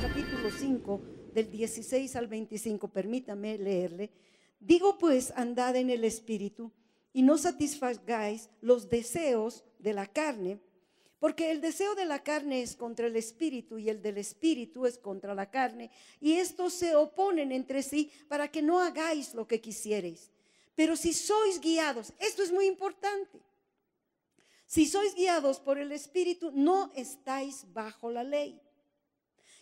capítulo 5, del 16 al 25, permítame leerle. Digo pues, andad en el Espíritu y no satisfagáis los deseos de la carne, porque el deseo de la carne es contra el Espíritu y el del Espíritu es contra la carne, y estos se oponen entre sí para que no hagáis lo que quisiereis. Pero si sois guiados, esto es muy importante. Si sois guiados por el Espíritu, no estáis bajo la ley.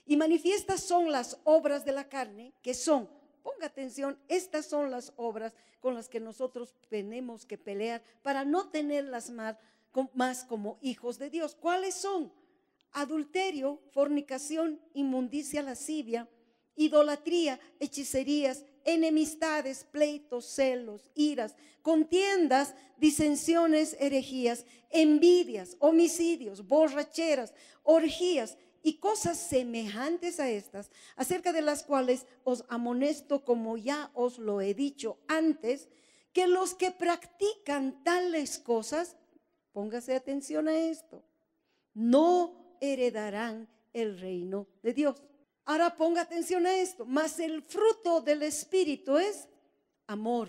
Y manifiestas son las obras de la carne, que son, ponga atención, estas son las obras con las que nosotros tenemos que pelear para no tenerlas más, como hijos de Dios. ¿Cuáles son? Adulterio, fornicación, inmundicia, lascivia, idolatría, hechicerías, enemistades, pleitos, celos, iras, contiendas, disensiones, herejías, envidias, homicidios, borracheras, orgías, y cosas semejantes a estas, acerca de las cuales os amonesto como ya os lo he dicho antes, que los que practican tales cosas, póngase atención a esto, no heredarán el reino de Dios. Ahora ponga atención a esto, mas el fruto del Espíritu es amor,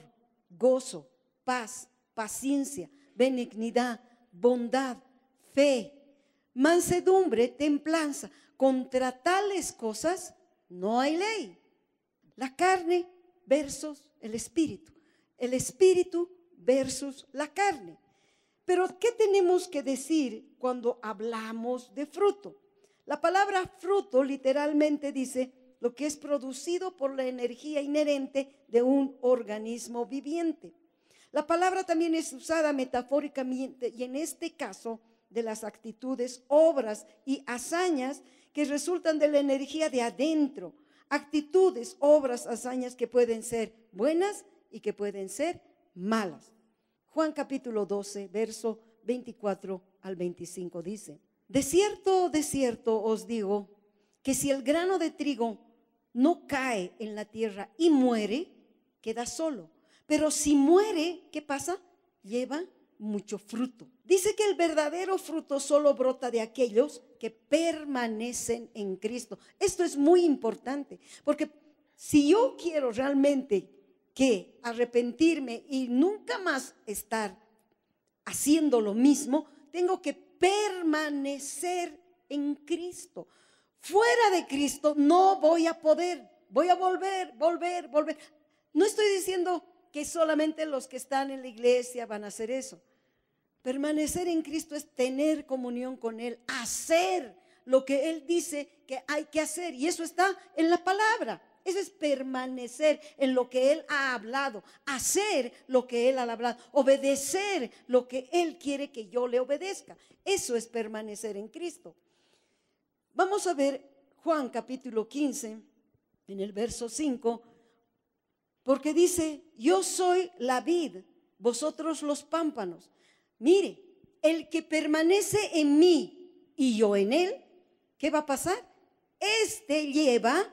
gozo, paz, paciencia, benignidad, bondad, fe mansedumbre, templanza. Contra tales cosas no hay ley. La carne versus el espíritu. El espíritu versus la carne. Pero ¿qué tenemos que decir cuando hablamos de fruto? La palabra fruto literalmente dice lo que es producido por la energía inherente de un organismo viviente. La palabra también es usada metafóricamente y en este caso de las actitudes, obras y hazañas que resultan de la energía de adentro. Actitudes, obras, hazañas que pueden ser buenas y que pueden ser malas. Juan capítulo 12, verso 24 al 25 dice, de cierto, de cierto os digo, que si el grano de trigo no cae en la tierra y muere, queda solo. Pero si muere, ¿qué pasa? Lleva mucho fruto. Dice que el verdadero fruto solo brota de aquellos que permanecen en Cristo. Esto es muy importante, porque si yo quiero realmente que arrepentirme y nunca más estar haciendo lo mismo, tengo que permanecer en Cristo. Fuera de Cristo no voy a poder, voy a volver, volver, volver. No estoy diciendo que solamente los que están en la iglesia van a hacer eso. Permanecer en Cristo es tener comunión con Él, hacer lo que Él dice que hay que hacer. Y eso está en la palabra. Eso es permanecer en lo que Él ha hablado, hacer lo que Él ha hablado, obedecer lo que Él quiere que yo le obedezca. Eso es permanecer en Cristo. Vamos a ver Juan capítulo 15, en el verso 5, porque dice, yo soy la vid, vosotros los pámpanos. Mire, el que permanece en mí y yo en él, ¿qué va a pasar? Este lleva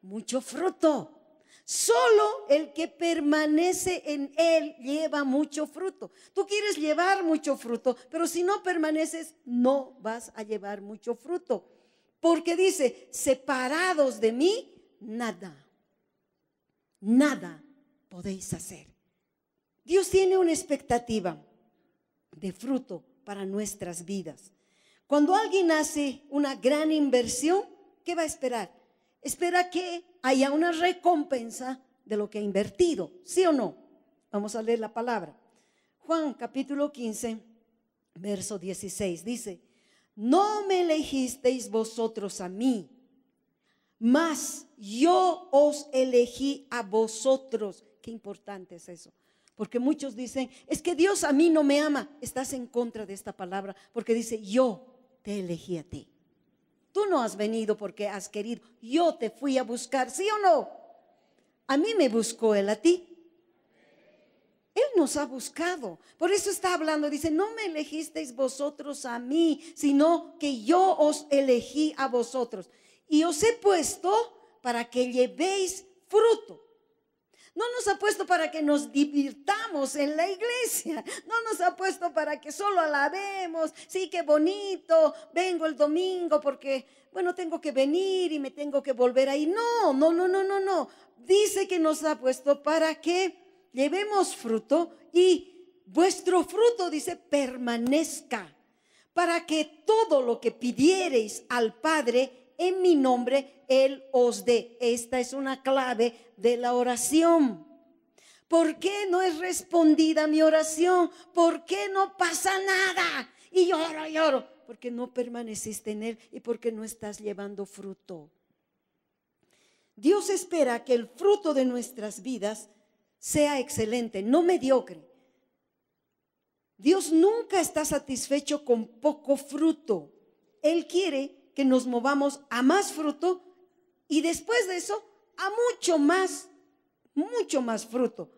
mucho fruto. Solo el que permanece en él lleva mucho fruto. Tú quieres llevar mucho fruto, pero si no permaneces, no vas a llevar mucho fruto. Porque dice, separados de mí, nada, nada podéis hacer. Dios tiene una expectativa de fruto para nuestras vidas. Cuando alguien hace una gran inversión, ¿qué va a esperar? Espera que haya una recompensa de lo que ha invertido, ¿sí o no? Vamos a leer la palabra. Juan capítulo 15, verso 16 dice, no me elegisteis vosotros a mí, mas yo os elegí a vosotros. Qué importante es eso. Porque muchos dicen, es que Dios a mí no me ama. Estás en contra de esta palabra porque dice, yo te elegí a ti. Tú no has venido porque has querido. Yo te fui a buscar, ¿sí o no? A mí me buscó Él, a ti. Él nos ha buscado. Por eso está hablando. Dice, no me elegisteis vosotros a mí, sino que yo os elegí a vosotros. Y os he puesto para que llevéis fruto. No nos ha puesto para que nos divirtamos en la iglesia. No nos ha puesto para que solo alabemos. Sí, qué bonito. Vengo el domingo porque, bueno, tengo que venir y me tengo que volver ahí. No, no, no, no, no, no. Dice que nos ha puesto para que llevemos fruto y vuestro fruto, dice, permanezca. Para que todo lo que pidiereis al Padre en mi nombre Él os dé. Esta es una clave de la oración. ¿Por qué no es respondida mi oración? ¿Por qué no pasa nada? Y lloro, lloro. Porque no permaneciste en Él y porque no estás llevando fruto. Dios espera que el fruto de nuestras vidas sea excelente, no mediocre. Dios nunca está satisfecho con poco fruto. Él quiere que nos movamos a más fruto y después de eso a mucho más, mucho más fruto.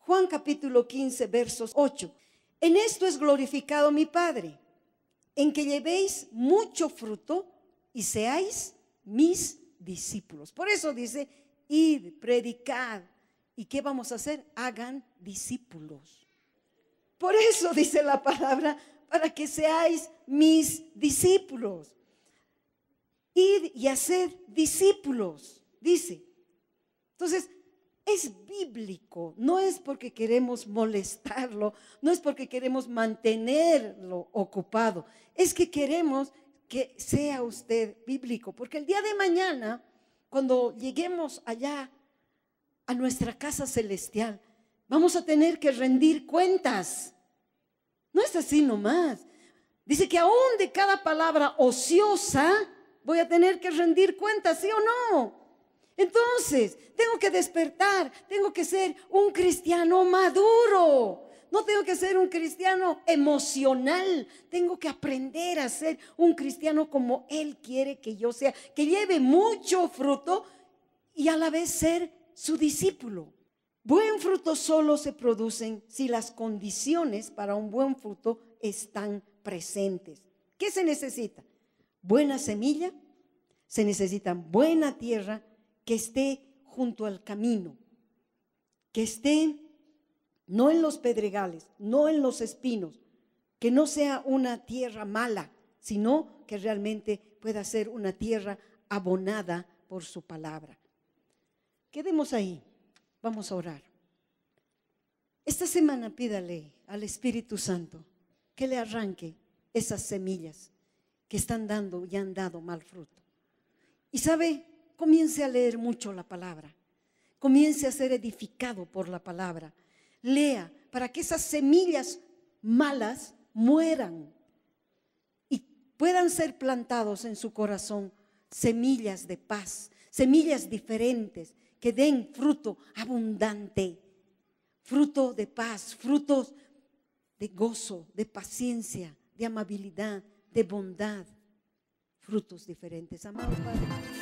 Juan capítulo 15, versos 8. En esto es glorificado mi Padre, en que llevéis mucho fruto y seáis mis discípulos. Por eso dice, id, predicad. ¿Y qué vamos a hacer? Hagan discípulos. Por eso dice la palabra, para que seáis mis discípulos. Id y hacer discípulos, dice. Entonces, es bíblico, no es porque queremos molestarlo, no es porque queremos mantenerlo ocupado, es que queremos que sea usted bíblico, porque el día de mañana, cuando lleguemos allá a nuestra casa celestial, vamos a tener que rendir cuentas. No es así nomás. Dice que aún de cada palabra ociosa, voy a tener que rendir cuentas, ¿sí o no? Entonces, tengo que despertar, tengo que ser un cristiano maduro. No tengo que ser un cristiano emocional, tengo que aprender a ser un cristiano como Él quiere que yo sea, que lleve mucho fruto y a la vez ser su discípulo. Buen fruto solo se producen si las condiciones para un buen fruto están presentes. ¿Qué se necesita? buena semilla, se necesita buena tierra que esté junto al camino, que esté no en los pedregales, no en los espinos, que no sea una tierra mala, sino que realmente pueda ser una tierra abonada por su palabra. Quedemos ahí, vamos a orar. Esta semana pídale al Espíritu Santo que le arranque esas semillas que están dando y han dado mal fruto. Y sabe, comience a leer mucho la palabra, comience a ser edificado por la palabra, lea para que esas semillas malas mueran y puedan ser plantados en su corazón semillas de paz, semillas diferentes que den fruto abundante, fruto de paz, frutos de gozo, de paciencia, de amabilidad, de bondad, frutos diferentes. Amado Padre.